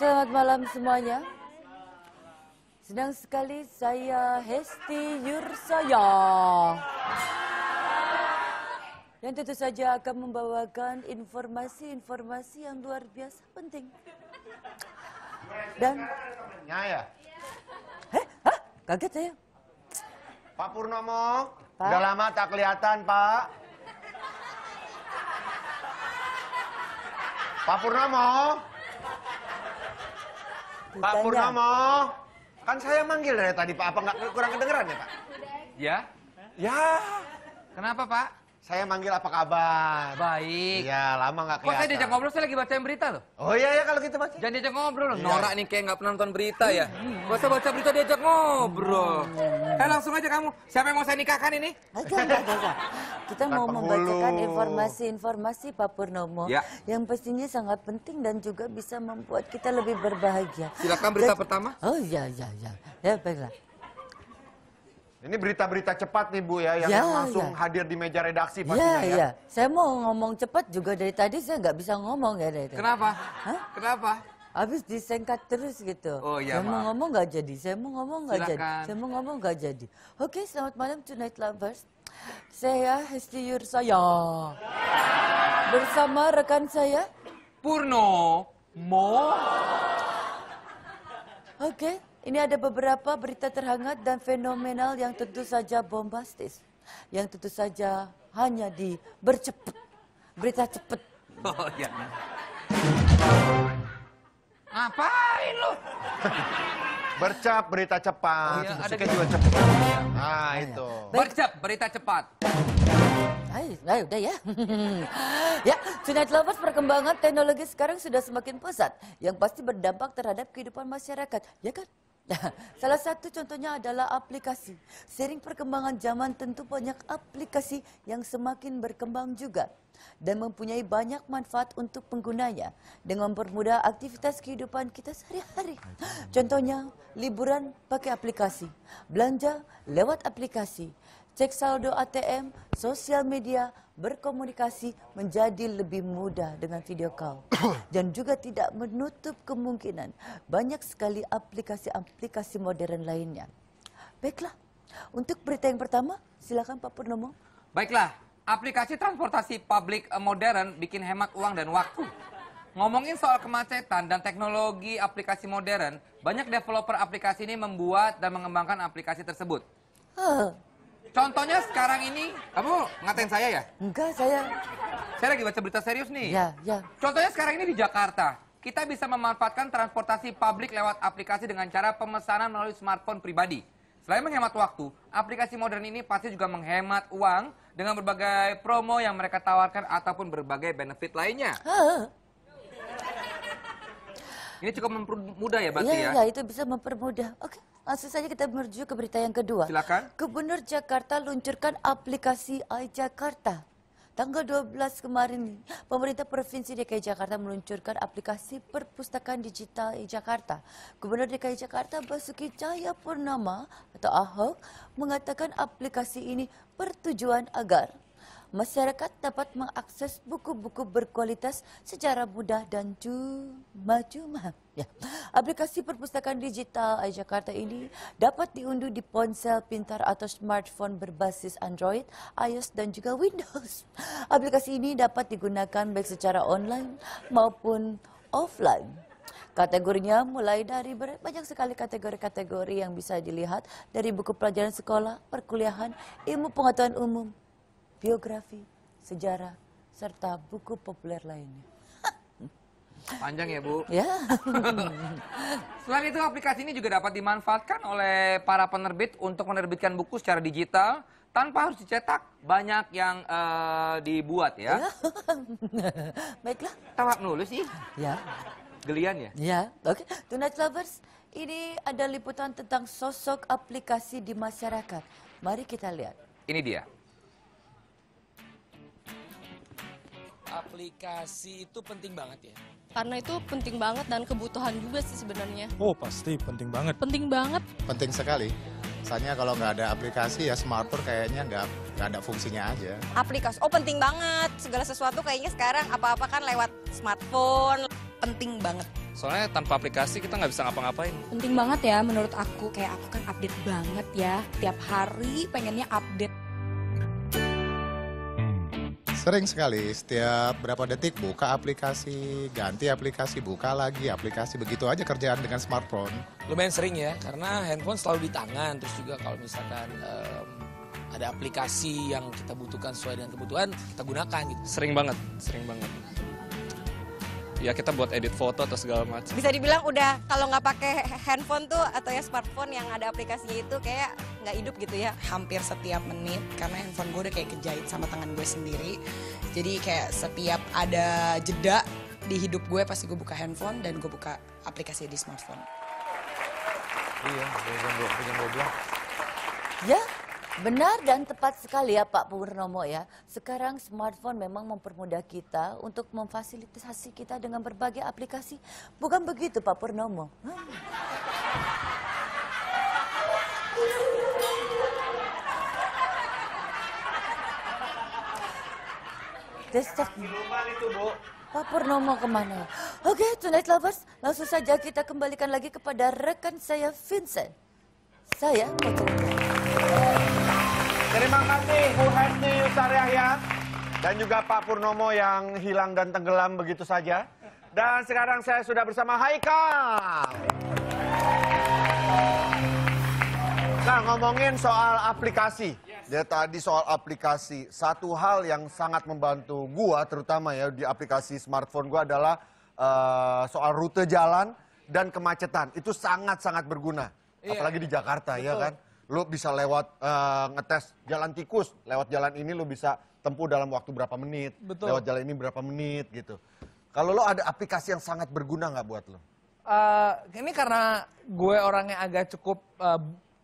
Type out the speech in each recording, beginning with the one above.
Selamat malam semuanya. Senang sekali saya Hesti Yursaya. Yang tentu saja akan membawakan informasi-informasi yang luar biasa penting. Dan... Ya, ya? Eh, hah? Kaget saya. Pak Purnomo, pa? udah lama tak kelihatan, Pak. Pak Purnomo. Pak Purnomo, kan saya manggil dari tadi Pak, apa nggak kurang kedengeran ya Pak? Ya. Ya. Kenapa Pak? Saya manggil apa kabar? Baik. Iya, lama gak kelihatan. Kok saya diajak ngobrol, saya lagi bacain berita loh. Oh iya iya kalau gitu baca. Jangan diajak ngobrol. Iya. Norak nih kayak gak pernah nonton berita ya. Gak usah baca berita diajak ngobrol. Eh langsung aja kamu. Siapa yang mau saya nikahkan ini? Aja. aja, aja. Kita mau membacakan informasi-informasi Pak Purnomo ya. yang pastinya sangat penting dan juga bisa membuat kita lebih berbahagia. Silakan berita Dan, pertama. Oh iya, iya, iya. Ya baiklah. Ini berita-berita cepat nih Bu ya yang ya, langsung ya. hadir di meja redaksi ya, pastinya ya. Iya, ya. Saya mau ngomong cepat juga dari tadi saya nggak bisa ngomong ya dari Kenapa? Hah? Kenapa? Habis disengkat terus gitu. Oh iya, Saya maaf. mau ngomong nggak jadi, saya mau ngomong nggak jadi, saya mau ngomong nggak jadi. Oke, selamat malam Tonight Lovers. Saya Hesti Saya Bersama rekan saya. Purno Mo. Oke. Ini ada beberapa berita terhangat dan fenomenal yang tentu saja bombastis. Yang tentu saja hanya di bercepet. Berita cepet. Oh iya. Ngapain lu? Bercap berita cepat. Oh, iya, ada juga cepat. Nah, itu. Bercap berita cepat. ayo udah ya. ya, Tonight Lovers perkembangan teknologi sekarang sudah semakin pesat yang pasti berdampak terhadap kehidupan masyarakat, ya kan? Nah, salah satu contohnya adalah aplikasi. Sering perkembangan zaman tentu banyak aplikasi yang semakin berkembang juga dan mempunyai banyak manfaat untuk penggunanya dengan mempermudah aktivitas kehidupan kita sehari-hari. Contohnya, liburan pakai aplikasi, belanja lewat aplikasi, cek saldo ATM, sosial media, berkomunikasi menjadi lebih mudah dengan video call dan juga tidak menutup kemungkinan banyak sekali aplikasi-aplikasi modern lainnya. Baiklah, untuk berita yang pertama, silakan Pak Purnomo. Baiklah, aplikasi transportasi publik eh, modern bikin hemat uang dan waktu. Ngomongin soal kemacetan dan teknologi aplikasi modern, banyak developer aplikasi ini membuat dan mengembangkan aplikasi tersebut. Contohnya sekarang ini, kamu ngatain saya ya? Enggak, saya. Saya lagi baca berita serius nih. Ya, ya. Contohnya sekarang ini di Jakarta, kita bisa memanfaatkan transportasi publik lewat aplikasi dengan cara pemesanan melalui smartphone pribadi. Selain menghemat waktu, aplikasi modern ini pasti juga menghemat uang dengan berbagai promo yang mereka tawarkan ataupun berbagai benefit lainnya. Ini cukup mempermudah ya berarti iya, ya? Iya, ya, itu bisa mempermudah. Oke. Okay. Langsung ah, saja kita merujuk ke berita yang kedua. Silakan. Gubernur Jakarta luncurkan aplikasi AI Jakarta. Tanggal 12 kemarin, pemerintah Provinsi DKI Jakarta meluncurkan aplikasi perpustakaan digital Jakarta. Gubernur DKI Jakarta Basuki Cahaya Purnama atau AHOK mengatakan aplikasi ini bertujuan agar masyarakat dapat mengakses buku-buku berkualitas secara mudah dan cuma-cuma. Ya. Aplikasi perpustakaan digital Jakarta ini dapat diunduh di ponsel pintar atau smartphone berbasis Android, iOS, dan juga Windows. Aplikasi ini dapat digunakan baik secara online maupun offline. Kategorinya mulai dari banyak sekali kategori-kategori yang bisa dilihat dari buku pelajaran sekolah, perkuliahan, ilmu pengetahuan umum, biografi, sejarah, serta buku populer lainnya. Panjang ya Bu? Ya. Selain itu aplikasi ini juga dapat dimanfaatkan oleh para penerbit untuk menerbitkan buku secara digital tanpa harus dicetak banyak yang uh, dibuat ya. ya. Baiklah. Tawak nulis sih. Ya. Gelian ya? Ya, oke. Okay. Tonight Lovers, ini ada liputan tentang sosok aplikasi di masyarakat. Mari kita lihat. Ini dia. aplikasi itu penting banget ya? Karena itu penting banget dan kebutuhan juga sih sebenarnya. Oh pasti penting banget. Penting banget. Penting sekali. Misalnya kalau nggak ada aplikasi ya smartphone kayaknya nggak nggak ada fungsinya aja. Aplikasi, oh penting banget. Segala sesuatu kayaknya sekarang apa-apa kan lewat smartphone. Penting banget. Soalnya tanpa aplikasi kita nggak bisa ngapa-ngapain. Penting banget ya menurut aku. Kayak aku kan update banget ya. Tiap hari pengennya update Sering sekali, setiap berapa detik buka aplikasi, ganti aplikasi, buka lagi aplikasi, begitu aja kerjaan dengan smartphone. Lumayan sering ya, karena handphone selalu di tangan, terus juga kalau misalkan um, ada aplikasi yang kita butuhkan sesuai dengan kebutuhan, kita gunakan gitu. Sering banget, sering banget. Ya kita buat edit foto atau segala macam. Bisa dibilang udah kalau nggak pakai handphone tuh atau ya smartphone yang ada aplikasinya itu kayak nggak hidup gitu ya hampir setiap menit karena handphone gue udah kayak kejahit sama tangan gue sendiri jadi kayak setiap ada jeda di hidup gue pasti gue buka handphone dan gue buka aplikasi di smartphone iya jangan belum jangan dua ya Benar dan tepat sekali ya Pak Purnomo ya. Sekarang smartphone memang mempermudah kita untuk memfasilitasi kita dengan berbagai aplikasi. Bukan begitu Pak Purnomo? Hmm. Destek. Pak Purnomo kemana? Oke, okay, Tonight Lovers, langsung saja kita kembalikan lagi kepada rekan saya Vincent. Saya Terima kasih Bu Hesti Yusaryahya dan juga Pak Purnomo yang hilang dan tenggelam begitu saja. Dan sekarang saya sudah bersama Haikal. Nah, ngomongin soal aplikasi. Ya tadi soal aplikasi, satu hal yang sangat membantu gua terutama ya di aplikasi smartphone gua adalah uh, soal rute jalan dan kemacetan. Itu sangat-sangat berguna. Iya. Apalagi di Jakarta ya Betul. ya kan. Lu bisa lewat uh, ngetes jalan tikus, lewat jalan ini lu bisa tempuh dalam waktu berapa menit, Betul. lewat jalan ini berapa menit gitu. Kalau lo ada aplikasi yang sangat berguna nggak buat lo? Uh, eh, ini karena gue orangnya agak cukup uh,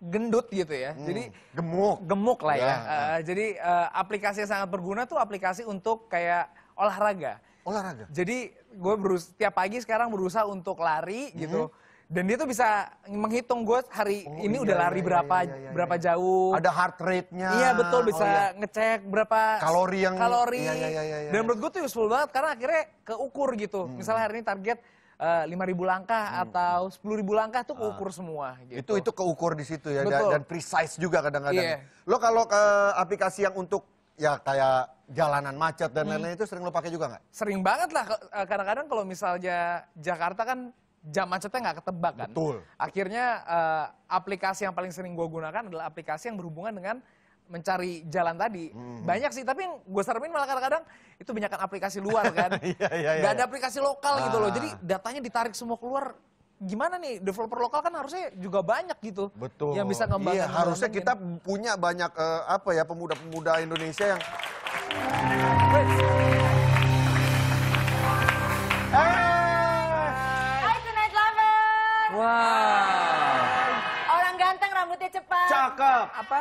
gendut gitu ya. Hmm. Jadi gemuk. Gemuk lah ya. ya. Uh, jadi uh, aplikasi yang sangat berguna tuh aplikasi untuk kayak olahraga. Olahraga. Jadi gue berus tiap pagi sekarang berusaha untuk lari hmm. gitu. Dan dia tuh bisa menghitung gue hari oh, ini iya, udah lari iya, iya berapa iya, iya, iya, berapa jauh. Ada heart rate-nya. Iya betul oh, bisa oh, iya. ngecek berapa kalori yang kalori. Iya, iya, iya, iya, iya. dan menurut gue tuh useful banget karena akhirnya keukur gitu. Hmm. Misalnya hari ini target Eh, lima uh, ribu langkah hmm, hmm. atau sepuluh ribu langkah tuh ah. keukur semua. Gitu. Itu itu keukur di situ ya Betul. dan precise juga kadang-kadang. Yeah. Lo kalau ke aplikasi yang untuk ya kayak jalanan macet dan hmm. lain-lain hmm. itu sering lo pakai juga nggak? Sering banget lah. Eh, kadang-kadang kalau misalnya Jakarta kan jam macetnya nggak ketebak kan. Betul. Akhirnya uh, aplikasi yang paling sering gue gunakan adalah aplikasi yang berhubungan dengan mencari jalan tadi hmm. banyak sih tapi gue sarapin malah kadang-kadang itu banyak aplikasi luar kan yeah, yeah, yeah, nggak iya. ada aplikasi lokal ah. gitu loh ah. jadi datanya ditarik semua keluar gimana nih developer lokal kan harusnya juga banyak gitu betul yang bisa ngembangin iya, harusnya kita gitu. punya banyak uh, apa ya pemuda-pemuda Indonesia yang Hai Tonight Lover. Wow. Orang ganteng rambutnya cepat. Cakep. Apa?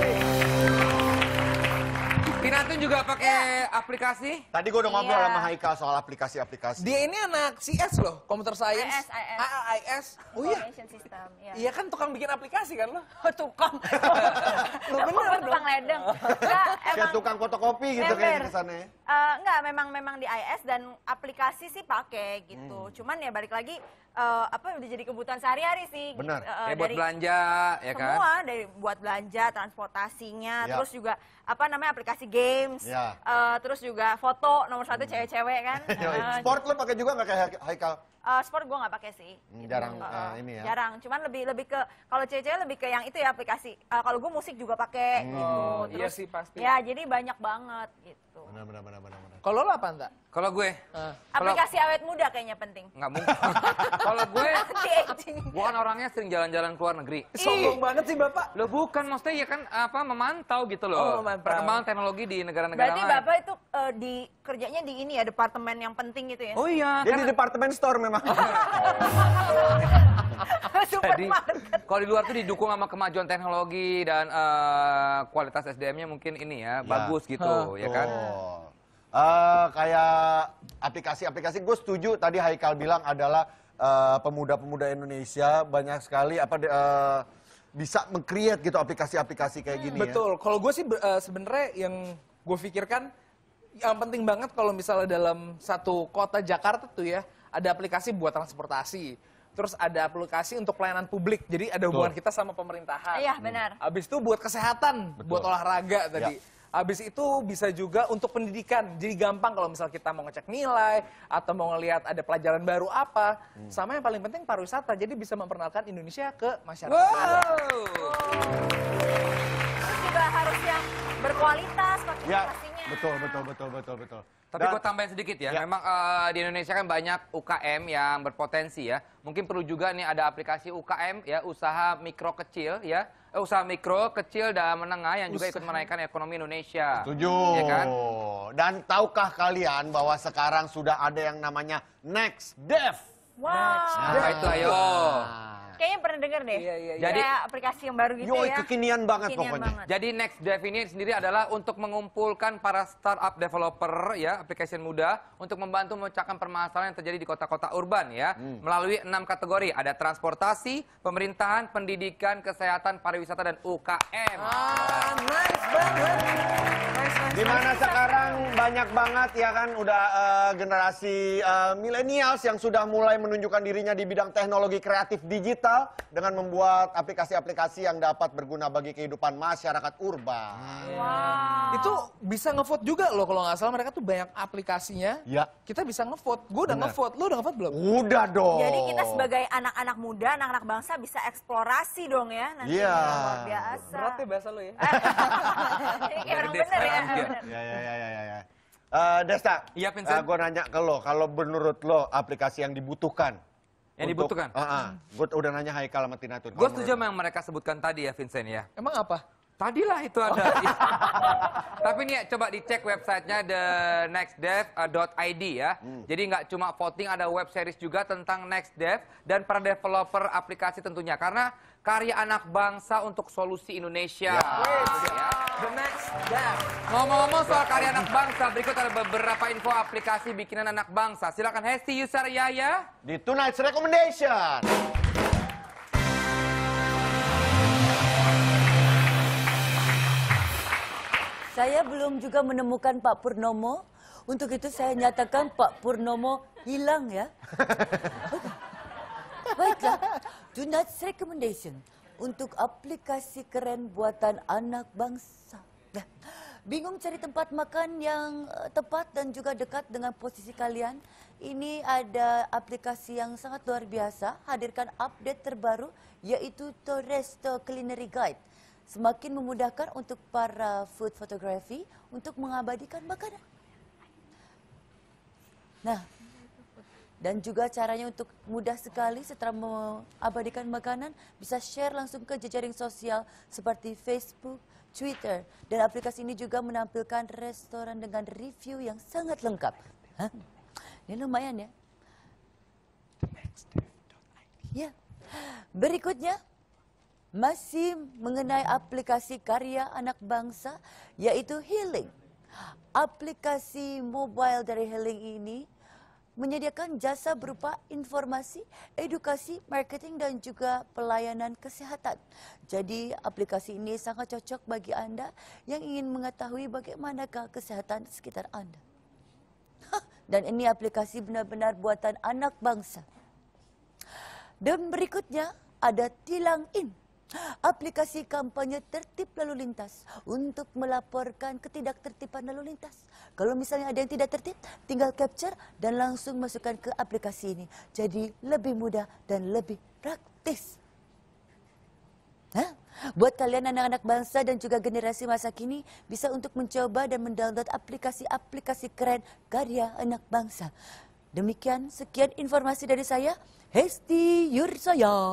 Kevin juga pakai yeah. aplikasi? Tadi gue udah ngobrol yeah. sama Haikal soal aplikasi-aplikasi. Dia ini anak CS loh, Computer Science. IS, IS. A Oh iya. System, yeah. Iya kan tukang bikin aplikasi kan lo? Oh, tukang. lo bener dong. Tukang ledeng. Kayak emang. tukang fotokopi gitu kayak kesannya. Uh, enggak, memang memang di IS dan aplikasi sih pakai gitu. Hmm. Cuman ya balik lagi uh, apa udah jadi kebutuhan sehari-hari sih. Gitu. Benar. Uh, ya, buat dari belanja ya semua, kan. Semua dari buat belanja, transportasinya, ya. terus juga apa namanya aplikasi games, ya. uh, terus juga foto nomor satu hmm. cewek-cewek hmm. kan. sport lo pakai juga nggak kayak Haikal? Uh, sport gue nggak pakai sih. Hmm, gitu. Jarang uh, ini ya. Jarang, cuman lebih lebih ke kalau cewek-cewek lebih ke yang itu ya aplikasi. Uh, kalau gue musik juga pakai. Hmm. Gitu. Iya terus, iya sih pasti. Ya jadi banyak banget gitu. Gitu. Benar, benar, benar, benar. benar. Kalau lo apa enggak? Kalau gue? Uh. Aplikasi awet muda kayaknya penting. Enggak mungkin. Kalau gue, gue kan orangnya sering jalan-jalan ke luar negeri. Sombong banget sih Bapak. Lo bukan, maksudnya ya kan apa memantau gitu loh. Oh, memantau. Perkembangan teknologi di negara-negara lain. Berarti Bapak itu uh, di kerjanya di ini ya, departemen yang penting gitu ya? Oh iya. Jadi karena... di departemen store memang. Jadi kalau di luar tuh didukung sama kemajuan teknologi dan uh, kualitas SDM-nya mungkin ini ya, ya. bagus gitu, huh. ya kan? Oh. Uh, kayak aplikasi-aplikasi, gue setuju tadi Haikal bilang adalah eh, pemuda-pemuda uh, Indonesia banyak sekali apa uh, bisa mengcreate gitu aplikasi-aplikasi kayak gini. Betul. Ya? Betul. Kalau gue sih uh, sebenarnya yang gue pikirkan yang penting banget kalau misalnya dalam satu kota Jakarta tuh ya ada aplikasi buat transportasi terus ada aplikasi untuk pelayanan publik. Jadi ada hubungan Betul. kita sama pemerintahan. Iya, benar. Habis hmm. itu buat kesehatan, Betul. buat olahraga ya. tadi. Ya. itu bisa juga untuk pendidikan. Jadi gampang kalau misal kita mau ngecek nilai atau mau ngelihat ada pelajaran baru apa. Hmm. Sama yang paling penting pariwisata. Jadi bisa memperkenalkan Indonesia ke masyarakat. Wow. wow. Terus juga harus yang berkualitas, pakai ya. Betul, betul, betul, betul, betul. Tapi gue tambahin sedikit ya, ya. memang uh, di Indonesia kan banyak UKM yang berpotensi ya. Mungkin perlu juga nih ada aplikasi UKM ya, usaha mikro kecil ya, uh, usaha mikro kecil dan menengah yang usaha. juga ikut menaikkan ekonomi Indonesia. Setuju. Ya kan? Dan tahukah kalian bahwa sekarang sudah ada yang namanya Next Dev? Wow. Next Dev. itu ayo. wow. Nah. Kayaknya pernah dengar deh. Iya, iya, iya. Jadi Kayak aplikasi yang baru gitu Yoi, ya. kekinian banget kekinian pokoknya. Banget. Jadi Next Dev ini sendiri adalah untuk mengumpulkan para startup developer ya, aplikasi muda untuk membantu memecahkan permasalahan yang terjadi di kota-kota urban ya hmm. melalui enam kategori. Ada transportasi, pemerintahan, pendidikan, kesehatan, pariwisata dan UKM. Ah, nice banget. Dimana sekarang banyak banget ya kan udah uh, generasi uh, eh, milenials yang sudah mulai menunjukkan dirinya di bidang teknologi kreatif digital dengan membuat aplikasi-aplikasi yang dapat berguna bagi kehidupan masyarakat urban. Wow. Itu bisa ngevote juga loh kalau nggak salah mereka tuh banyak aplikasinya. Ya. Kita bisa ngevote. Gue udah ngevote. Lo udah ngevote belum? Udah dong. Jadi kita sebagai anak-anak muda, anak-anak bangsa bisa eksplorasi dong ya Iya. Yeah. Luar biasa. Berat ya bahasa lo ya. iya. bener ya. Iya, iya, iya, iya, iya. Uh, Desta, iya, Vincent? uh, gue nanya ke lo, kalau menurut lo aplikasi yang dibutuhkan yang untuk, dibutuhkan. Uh, uh, gue udah nanya Haikal sama Tina Gue setuju sama yang mereka sebutkan tadi ya Vincent ya. Emang apa? Tadilah itu ada. Oh. Tapi nih coba dicek websitenya the nextdev.id ya. Hmm. Jadi nggak cuma voting, ada web series juga tentang nextdev dan para developer aplikasi tentunya. Karena karya anak bangsa untuk solusi Indonesia. Yes. Yes. Ya. The Next Step. Ngomong-ngomong soal karya anak bangsa, berikut ada beberapa info aplikasi bikinan anak bangsa. Silakan Hesti User Yaya. Di Tonight's Recommendation. Saya belum juga menemukan Pak Purnomo. Untuk itu saya nyatakan Pak Purnomo hilang ya. Baiklah, do not recommendation untuk aplikasi keren buatan anak bangsa. Nah, bingung cari tempat makan yang eh, tepat dan juga dekat dengan posisi kalian? Ini ada aplikasi yang sangat luar biasa, hadirkan update terbaru yaitu Toresto Culinary Guide. Semakin memudahkan untuk para food photography untuk mengabadikan makanan. Nah, dan juga caranya untuk mudah sekali setelah mengabadikan makanan bisa share langsung ke jejaring sosial seperti Facebook, Twitter dan aplikasi ini juga menampilkan restoran dengan review yang sangat lengkap. Hah? Ini lumayan ya. Ya. Berikutnya masih mengenai aplikasi karya anak bangsa yaitu Healing. Aplikasi mobile dari Healing ini menyediakan jasa berupa informasi, edukasi, marketing dan juga pelayanan kesehatan. Jadi aplikasi ini sangat cocok bagi Anda yang ingin mengetahui bagaimanakah kesehatan sekitar Anda. dan ini aplikasi benar-benar buatan anak bangsa. Dan berikutnya ada Tilang In. Aplikasi kampanye tertib lalu lintas untuk melaporkan ketidaktertiban lalu lintas. Kalau misalnya ada yang tidak tertib, tinggal capture dan langsung masukkan ke aplikasi ini. Jadi lebih mudah dan lebih praktis. Hah? Buat kalian anak-anak bangsa dan juga generasi masa kini bisa untuk mencoba dan mendownload aplikasi-aplikasi keren karya anak bangsa. Demikian sekian informasi dari saya, Hesti Yursoyo.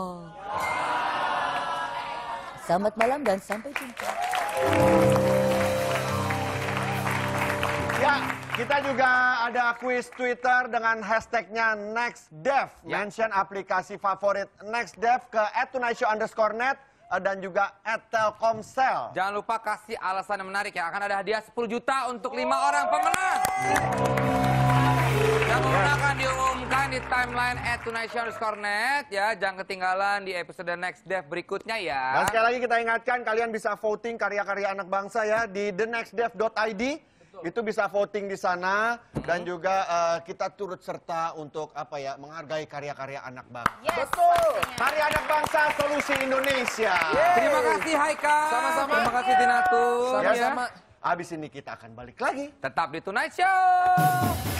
Selamat malam dan sampai jumpa. Ya, kita juga ada kuis Twitter dengan hashtagnya NextDev. Ya. Mention aplikasi favorit NextDev ke @tunaishow eh, dan juga Telkomsel. Jangan lupa kasih alasan yang menarik ya. Akan ada hadiah 10 juta untuk lima orang pemenang diumumkan di timeline at Tonight Show Cornet ya. Jangan ketinggalan di episode Next Dev berikutnya ya. Dan sekali lagi kita ingatkan kalian bisa voting karya-karya anak bangsa ya di thenextdev.id. Itu bisa voting di sana hmm. dan juga uh, kita turut serta untuk apa ya menghargai karya-karya anak bangsa. Yes, Betul. Pastinya. Karya anak bangsa solusi Indonesia. Yay. Terima kasih Haika. Sama-sama. Terima kasih Tinatu. Sama-sama. Ya. Abis ini kita akan balik lagi. Tetap di Tonight Show.